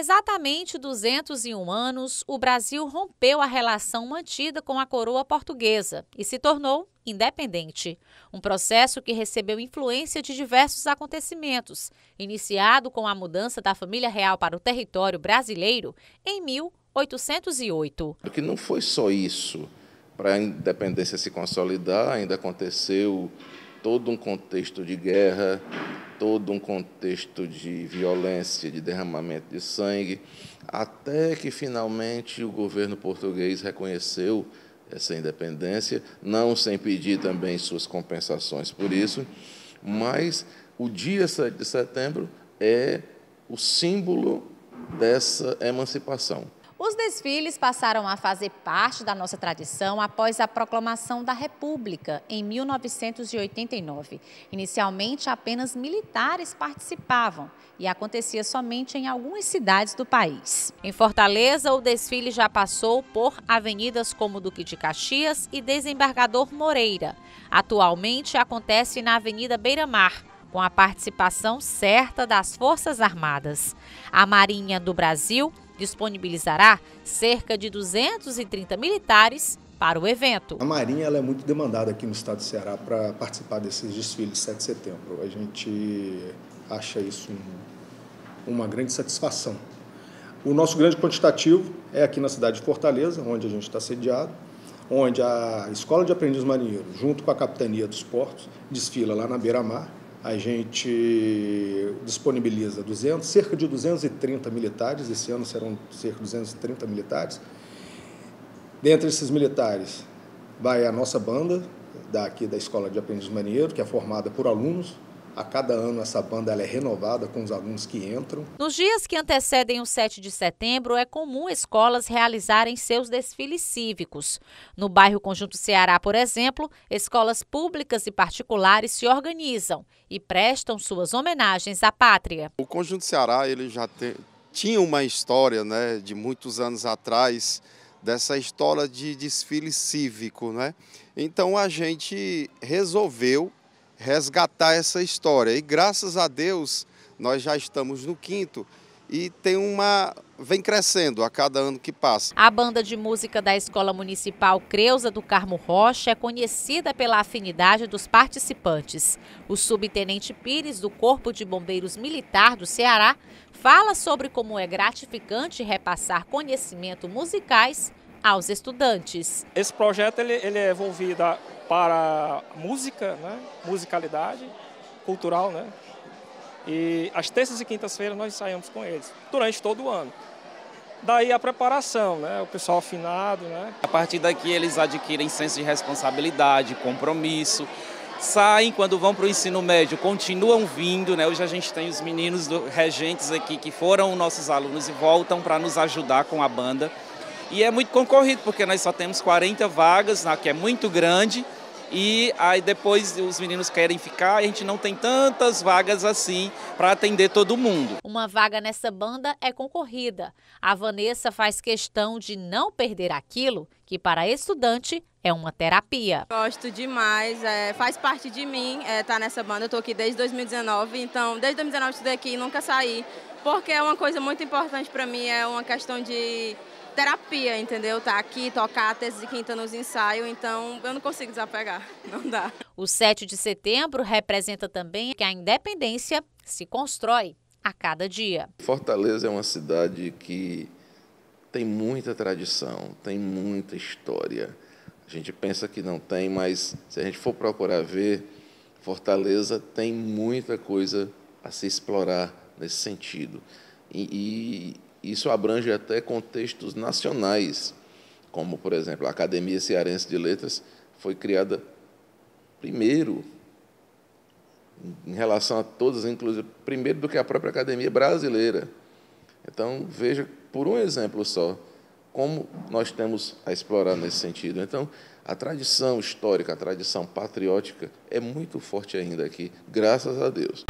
exatamente 201 anos, o Brasil rompeu a relação mantida com a coroa portuguesa e se tornou independente. Um processo que recebeu influência de diversos acontecimentos, iniciado com a mudança da família real para o território brasileiro em 1808. Porque não foi só isso. Para a independência se consolidar, ainda aconteceu todo um contexto de guerra, todo um contexto de violência, de derramamento de sangue, até que finalmente o governo português reconheceu essa independência, não sem pedir também suas compensações por isso, mas o dia 7 de setembro é o símbolo dessa emancipação. Os desfiles passaram a fazer parte da nossa tradição após a proclamação da República, em 1989. Inicialmente, apenas militares participavam e acontecia somente em algumas cidades do país. Em Fortaleza, o desfile já passou por avenidas como Duque de Caxias e Desembargador Moreira. Atualmente, acontece na Avenida Beira-Mar, com a participação certa das Forças Armadas. A Marinha do Brasil disponibilizará cerca de 230 militares para o evento. A Marinha é muito demandada aqui no estado do Ceará para participar desses desfiles de 7 de setembro. A gente acha isso um, uma grande satisfação. O nosso grande quantitativo é aqui na cidade de Fortaleza, onde a gente está sediado, onde a Escola de Aprendiz Marinheiro, junto com a Capitania dos Portos, desfila lá na beira-mar a gente disponibiliza 200, cerca de 230 militares, esse ano serão cerca de 230 militares. Dentre esses militares vai a nossa banda, daqui da Escola de Aprendiz Marinheiro, que é formada por alunos a cada ano essa banda é renovada com os alunos que entram. Nos dias que antecedem o 7 de setembro, é comum escolas realizarem seus desfiles cívicos. No bairro Conjunto Ceará, por exemplo, escolas públicas e particulares se organizam e prestam suas homenagens à pátria. O Conjunto Ceará ele já te, tinha uma história né, de muitos anos atrás, dessa história de desfile cívico. Né? Então a gente resolveu resgatar essa história. E graças a Deus, nós já estamos no quinto e tem uma vem crescendo a cada ano que passa. A banda de música da Escola Municipal Creuza do Carmo Rocha é conhecida pela afinidade dos participantes. O subtenente Pires do Corpo de Bombeiros Militar do Ceará fala sobre como é gratificante repassar conhecimento musicais aos estudantes. Esse projeto ele, ele é envolvido para música, né? musicalidade, cultural, né? E às terças e quintas-feiras nós ensaiamos com eles, durante todo o ano. Daí a preparação, né? O pessoal afinado, né? A partir daqui eles adquirem senso de responsabilidade, compromisso. Saem quando vão para o ensino médio, continuam vindo, né? Hoje a gente tem os meninos do, regentes aqui que foram nossos alunos e voltam para nos ajudar com a banda. E é muito concorrido, porque nós só temos 40 vagas, né, que é muito grande, e aí depois os meninos querem ficar e a gente não tem tantas vagas assim para atender todo mundo. Uma vaga nessa banda é concorrida. A Vanessa faz questão de não perder aquilo que para estudante é uma terapia. Gosto demais, é, faz parte de mim estar é, tá nessa banda. Eu estou aqui desde 2019, então desde 2019 estudei aqui e nunca saí, porque é uma coisa muito importante para mim, é uma questão de terapia, entendeu? Tá aqui, tocar até de quinta nos ensaios, então eu não consigo desapegar, não dá. O 7 de setembro representa também que a independência se constrói a cada dia. Fortaleza é uma cidade que tem muita tradição, tem muita história. A gente pensa que não tem, mas se a gente for procurar ver, Fortaleza tem muita coisa a se explorar nesse sentido. E, e isso abrange até contextos nacionais, como, por exemplo, a Academia Cearense de Letras foi criada primeiro em relação a todas, inclusive primeiro do que a própria Academia Brasileira. Então, veja, por um exemplo só, como nós temos a explorar nesse sentido. Então, a tradição histórica, a tradição patriótica é muito forte ainda aqui, graças a Deus.